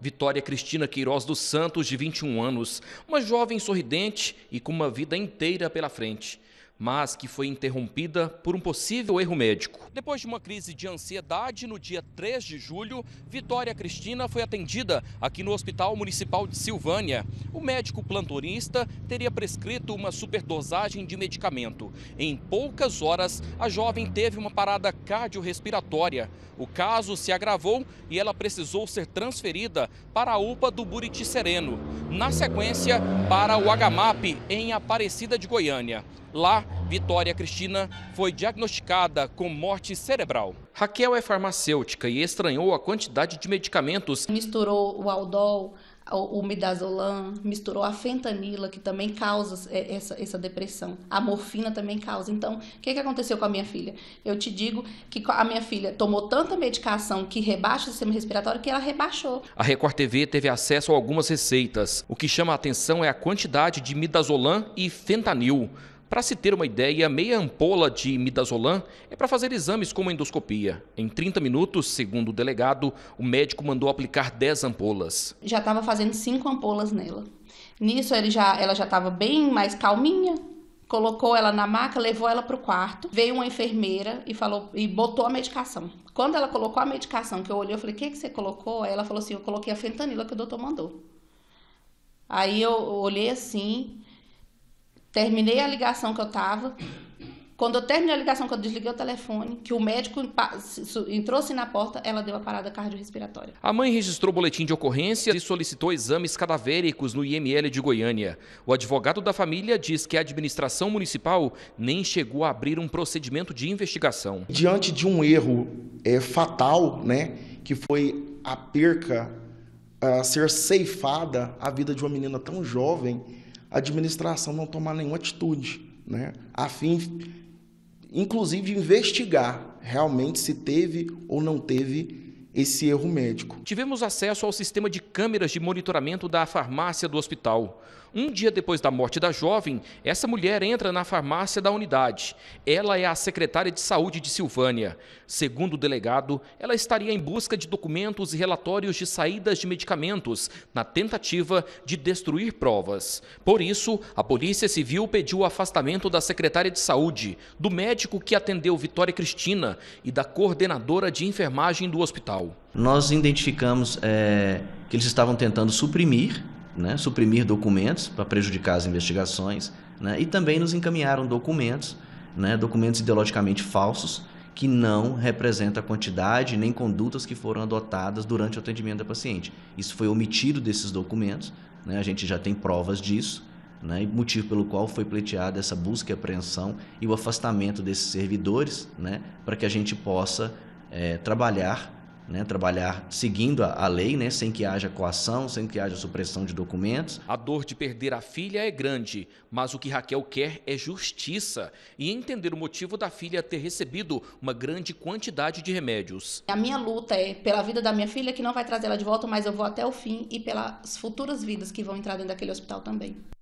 Vitória Cristina Queiroz dos Santos, de 21 anos, uma jovem sorridente e com uma vida inteira pela frente mas que foi interrompida por um possível erro médico. Depois de uma crise de ansiedade, no dia 3 de julho, Vitória Cristina foi atendida aqui no Hospital Municipal de Silvânia. O médico plantonista teria prescrito uma superdosagem de medicamento. Em poucas horas, a jovem teve uma parada cardiorrespiratória. O caso se agravou e ela precisou ser transferida para a UPA do Buriti Sereno. Na sequência, para o Agamap, em Aparecida de Goiânia. Lá, Vitória Cristina foi diagnosticada com morte cerebral. Raquel é farmacêutica e estranhou a quantidade de medicamentos. Misturou o Aldol, o midazolam, misturou a fentanila, que também causa essa, essa depressão. A morfina também causa. Então, o que, que aconteceu com a minha filha? Eu te digo que a minha filha tomou tanta medicação que rebaixa o sistema respiratório que ela rebaixou. A Record TV teve acesso a algumas receitas. O que chama a atenção é a quantidade de midazolam e fentanil. Para se ter uma ideia, meia ampola de midazolam é para fazer exames como endoscopia. Em 30 minutos, segundo o delegado, o médico mandou aplicar 10 ampolas. Já estava fazendo 5 ampolas nela. Nisso ele já, ela já estava bem mais calminha, colocou ela na maca, levou ela para o quarto, veio uma enfermeira e falou e botou a medicação. Quando ela colocou a medicação, que eu olhei, eu falei: "O que que você colocou?" Aí ela falou assim: "Eu coloquei a fentanila que o doutor mandou". Aí eu olhei assim, Terminei a ligação que eu estava. Quando eu terminei a ligação, quando eu desliguei o telefone, que o médico entrou-se assim na porta, ela deu a parada cardiorrespiratória. A mãe registrou boletim de ocorrência e solicitou exames cadavéricos no IML de Goiânia. O advogado da família diz que a administração municipal nem chegou a abrir um procedimento de investigação. Diante de um erro é, fatal, né, que foi a perca, a ser ceifada a vida de uma menina tão jovem, a administração não tomar nenhuma atitude, né? a fim, inclusive, de investigar realmente se teve ou não teve esse erro médico. Tivemos acesso ao sistema de câmeras de monitoramento da farmácia do hospital. Um dia depois da morte da jovem, essa mulher entra na farmácia da unidade. Ela é a secretária de saúde de Silvânia. Segundo o delegado, ela estaria em busca de documentos e relatórios de saídas de medicamentos, na tentativa de destruir provas. Por isso, a Polícia Civil pediu o afastamento da secretária de saúde, do médico que atendeu Vitória Cristina e da coordenadora de enfermagem do hospital local? Nós identificamos é, que eles estavam tentando suprimir, né, suprimir documentos para prejudicar as investigações, né, e também nos encaminharam documentos, né, documentos ideologicamente falsos, que não representam a quantidade nem condutas que foram adotadas durante o atendimento da paciente. Isso foi omitido desses documentos, né? a gente já tem provas disso, né? motivo pelo qual foi pleiteada essa busca e apreensão e o afastamento desses servidores, né? para que a gente possa é, trabalhar né, trabalhar seguindo a, a lei, né, sem que haja coação, sem que haja supressão de documentos. A dor de perder a filha é grande, mas o que Raquel quer é justiça e entender o motivo da filha ter recebido uma grande quantidade de remédios. A minha luta é pela vida da minha filha, que não vai trazer ela de volta, mas eu vou até o fim, e pelas futuras vidas que vão entrar dentro daquele hospital também.